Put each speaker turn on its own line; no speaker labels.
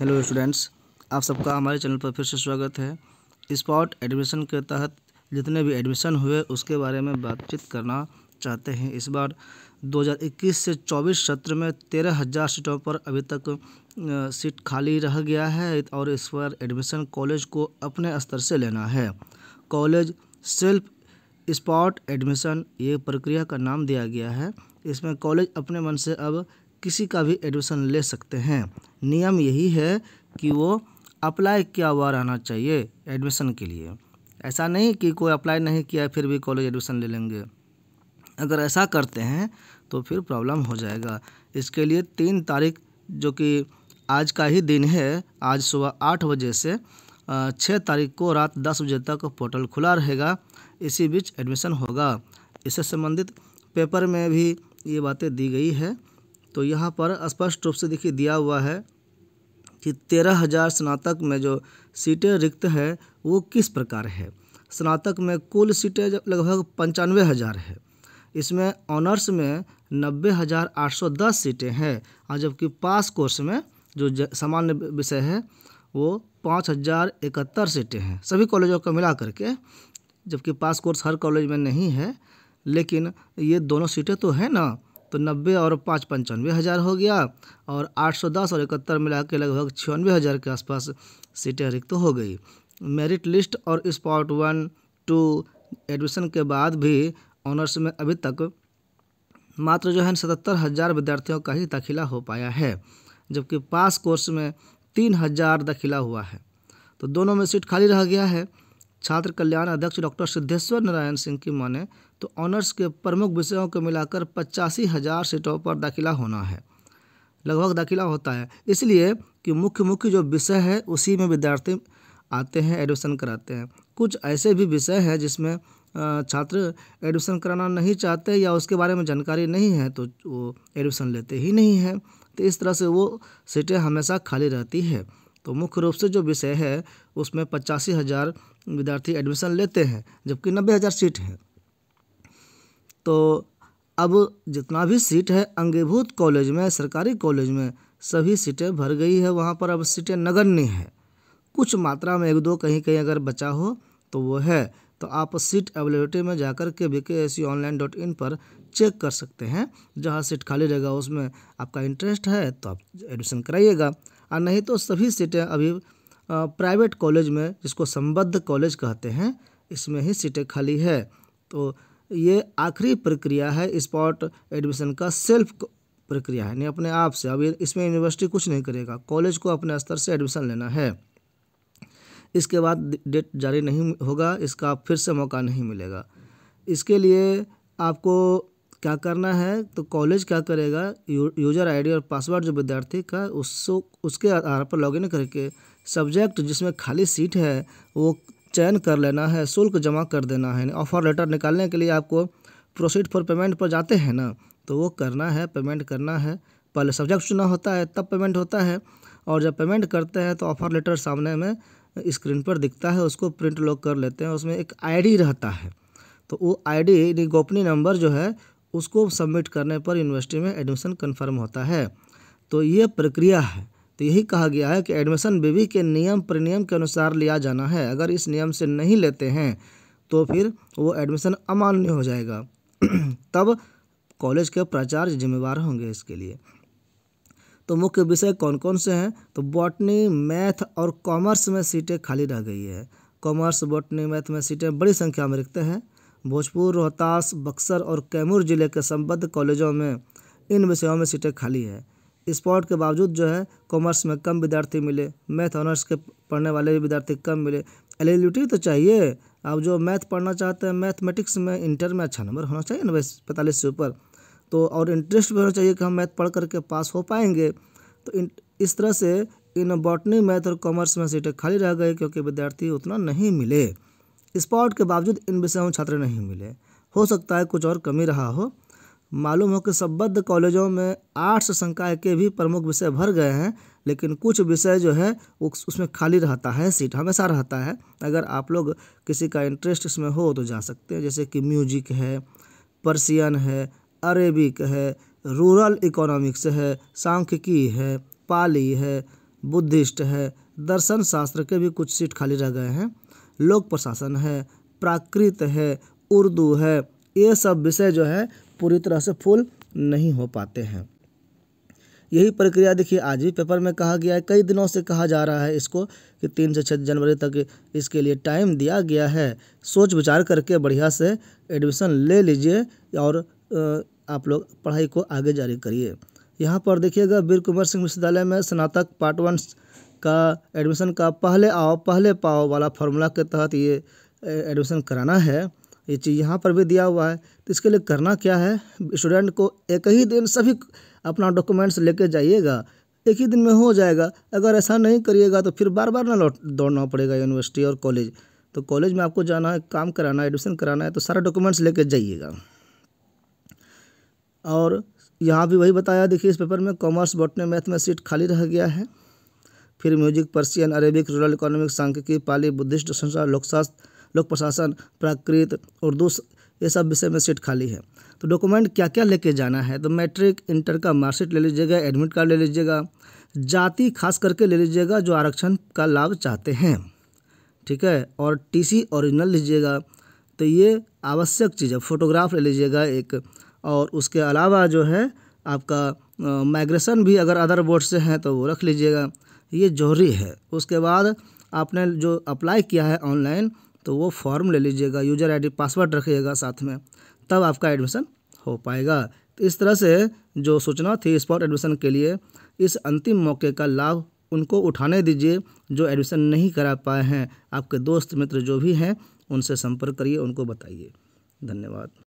hello students आप सबका हमारे चैनल पर फिर से स्वागत है स्पॉट एडमिशन के तहत जितने भी एडमिशन हुए उसके बारे में बातचीत करना चाहते हैं इस बार 2021 से 24 सत्र में तेरह हज़ार सीटों पर अभी तक सीट खाली रह गया है और इस बार एडमिशन कॉलेज को अपने स्तर से लेना है कॉलेज सेल्फ स्पॉट एडमिशन ये प्रक्रिया का नाम दिया गया है इसमें कॉलेज अपने मन से अब किसी का भी एडमिशन ले सकते हैं नियम यही है कि वो अप्लाई किया हुआ रहना चाहिए एडमिशन के लिए ऐसा नहीं कि कोई अप्लाई नहीं किया फिर भी कॉलेज एडमिशन ले लेंगे अगर ऐसा करते हैं तो फिर प्रॉब्लम हो जाएगा इसके लिए तीन तारीख जो कि आज का ही दिन है आज सुबह आठ बजे से छः तारीख को रात दस बजे तक पोर्टल खुला रहेगा इसी बीच एडमिशन होगा इससे संबंधित पेपर में भी ये बातें दी गई है तो यहाँ पर स्पष्ट रूप से देखिए दिया हुआ है कि तेरह हजार स्नातक में जो सीटें रिक्त है वो किस प्रकार है स्नातक में कुल सीटें लगभग पंचानवे हज़ार है इसमें ऑनर्स में नब्बे हज़ार आठ सौ दस सीटें हैं और जबकि पास कोर्स में जो सामान्य विषय है वो पाँच हज़ार इकहत्तर सीटें हैं सभी कॉलेजों का मिला करके जबकि पास कोर्स हर कॉलेज में नहीं है लेकिन ये दोनों सीटें तो हैं ना तो नब्बे और पाँच पंचानवे हज़ार हो गया और आठ सौ दस और इकहत्तर मिला के लगभग छियानवे हज़ार के आसपास सीटें रिक्त तो हो गई मेरिट लिस्ट और स्पॉट वन टू एडमिशन के बाद भी ऑनर्स में अभी तक मात्र जो है सतहत्तर हज़ार विद्यार्थियों का ही दाखिला हो पाया है जबकि पास कोर्स में तीन हज़ार दाखिला हुआ है तो दोनों में सीट खाली रह गया है छात्र कल्याण अध्यक्ष डॉक्टर सिद्धेश्वर नारायण सिंह की माने तो ऑनर्स के प्रमुख विषयों को मिलाकर पचासी हज़ार सीटों पर दाखिला होना है लगभग दाखिला होता है इसलिए कि मुख्य मुख्य जो विषय है उसी में विद्यार्थी आते हैं एडमिशन कराते हैं कुछ ऐसे भी विषय हैं जिसमें छात्र एडमिशन कराना नहीं चाहते या उसके बारे में जानकारी नहीं है तो वो एडमिशन लेते ही नहीं हैं तो इस तरह से वो सीटें हमेशा खाली रहती है तो मुख्य रूप से जो विषय है उसमें पचासी हज़ार विद्यार्थी एडमिशन लेते हैं जबकि नब्बे हज़ार सीट है तो अब जितना भी सीट है अंगीभूत कॉलेज में सरकारी कॉलेज में सभी सीटें भर गई है वहाँ पर अब सीटें नगण्य है कुछ मात्रा में एक दो कहीं कहीं अगर बचा हो तो वो है तो आप सीट अवेलेबिलिटी में जाकर के B K S C online dot in पर चेक कर सकते हैं जहाँ सीट खाली रहेगा उसमें आपका इंटरेस्ट है तो आप एडमिशन कराइएगा और नहीं तो सभी सीटें अभी प्राइवेट कॉलेज में जिसको संबद्ध कॉलेज कहते हैं इसमें ही सीटें खाली है तो ये आखिरी प्रक्रिया है स्पॉट एडमिशन का सेल्फ प्रक्रिया है यानी अपने आप से अब इसमें यूनिवर्सिटी कुछ नहीं करेगा कॉलेज को अपने स्तर से एडमिशन लेना है इसके बाद डेट जारी नहीं होगा इसका फिर से मौका नहीं मिलेगा इसके लिए आपको क्या करना है तो कॉलेज क्या करेगा यू, यूजर आईडी और पासवर्ड जो विद्यार्थी का उसको उसके आधार पर लॉगिन करके सब्जेक्ट जिसमें खाली सीट है वो चयन कर लेना है शुल्क जमा कर देना है ऑफ़र लेटर निकालने के लिए आपको प्रोसीड फॉर पेमेंट पर जाते हैं ना तो वो करना है पेमेंट करना है पहले सब्जेक्ट चुना होता है तब पेमेंट होता है और जब पेमेंट करते हैं तो ऑफ़र लेटर सामने में स्क्रीन पर दिखता है उसको प्रिंट लोग कर लेते हैं उसमें एक आईडी रहता है तो वो आईडी यानी गोपनीय नंबर जो है उसको सबमिट करने पर यूनिवर्सिटी में एडमिशन कन्फर्म होता है तो ये प्रक्रिया है तो यही कहा गया है कि एडमिशन बीवी के नियम प्रनियम के अनुसार लिया जाना है अगर इस नियम से नहीं लेते हैं तो फिर वो एडमिशन अमान्य हो जाएगा तब कॉलेज के प्राचार्य जिम्मेवार होंगे इसके लिए तो मुख्य विषय कौन कौन से हैं तो बॉटनी मैथ और कॉमर्स में सीटें खाली रह गई है कॉमर्स बॉटनी मैथ में सीटें बड़ी संख्या में रिखते हैं भोजपुर रोहतास बक्सर और कैमूर जिले के संबद्ध कॉलेजों में इन विषयों में सीटें खाली है स्पॉट के बावजूद जो है कॉमर्स में कम विद्यार्थी मिले मैथ ऑनर्स के पढ़ने वाले विद्यार्थी कम मिले एलिजिबिलिटी तो चाहिए अब जो मैथ पढ़ना चाहते हैं मैथमेटिक्स में इंटर में अच्छा नंबर होना चाहिए ना पैंतालीस से ऊपर तो और इंटरेस्ट भी होना चाहिए कि हम मैथ पढ़ करके पास हो पाएंगे तो इस तरह से इन बॉटनी मैथ और कॉमर्स में सीटें खाली रह गई क्योंकि विद्यार्थी उतना नहीं मिले स्पॉट के बावजूद इन विषयों में छात्र नहीं मिले हो सकता है कुछ और कमी रहा हो मालूम हो कि संबद्ध कॉलेजों में आर्ट्स संकाय के भी प्रमुख विषय भर गए हैं लेकिन कुछ विषय जो है उसमें खाली रहता है सीट हमेशा रहता है अगर आप लोग किसी का इंटरेस्ट इसमें हो तो जा सकते हैं जैसे कि म्यूजिक है पर्सियन है अरेबिक है रूरल इकोनॉमिक्स है सांख्यिकी है पाली है बुद्धिस्ट है दर्शन शास्त्र के भी कुछ सीट खाली रह गए हैं लोक प्रशासन है प्राकृत है उर्दू है ये सब विषय जो है पूरी तरह से फुल नहीं हो पाते हैं यही प्रक्रिया देखिए आज भी पेपर में कहा गया है कई दिनों से कहा जा रहा है इसको कि तीन से छः जनवरी तक इसके लिए टाइम दिया गया है सोच विचार करके बढ़िया से एडमिशन ले लीजिए और आप लोग पढ़ाई को आगे जारी करिए यहाँ पर देखिएगा वीर कुंवर सिंह विश्वविद्यालय में स्नातक पार्ट वन का एडमिशन का पहले आओ पहले पाओ वाला फार्मूला के तहत ये एडमिशन कराना है ये चीज़ यहाँ पर भी दिया हुआ है तो इसके लिए करना क्या है स्टूडेंट को एक ही दिन सभी अपना डॉक्यूमेंट्स लेके जाइएगा एक ही दिन में हो जाएगा अगर ऐसा नहीं करिएगा तो फिर बार बार ना लौट दौड़ना पड़ेगा यूनिवर्सिटी और कॉलेज तो कॉलेज में आपको जाना है काम कराना है एडमिशन कराना है तो सारा डॉक्यूमेंट्स लेके जाइएगा और यहाँ भी वही बताया देखिए इस पेपर में कॉमर्स बॉटने मैथ में सीट खाली रह गया है फिर music Persian Arabic rural economic सांख्यिकी पाली बुद्धिस्ट संसार लोकशास्त्र लोक प्रशासन प्राकृत उर्दू ये सब विषय में सीट खाली है तो डॉक्यूमेंट क्या क्या लेके जाना है तो मैट्रिक इंटर का मार्कशीट ले लीजिएगा एडमिट कार्ड ले लीजिएगा जाति खास करके ले लीजिएगा जो आरक्षण का लाभ चाहते हैं ठीक है और टीसी ओरिजिनल लीजिएगा तो ये आवश्यक चीज़ है फोटोग्राफ ले लीजिएगा एक और उसके अलावा जो है आपका माइग्रेशन भी अगर अदर बोर्ड से हैं तो वो रख लीजिएगा ये जरूरी है उसके बाद आपने जो अप्लाई किया है ऑनलाइन तो वो फॉर्म ले लीजिएगा यूजर आईडी पासवर्ड रखिएगा साथ में तब आपका एडमिशन हो पाएगा तो इस तरह से जो सूचना थी स्पॉट एडमिशन के लिए इस अंतिम मौके का लाभ उनको उठाने दीजिए जो एडमिशन नहीं करा पाए हैं आपके दोस्त मित्र जो भी हैं उनसे संपर्क करिए उनको बताइए धन्यवाद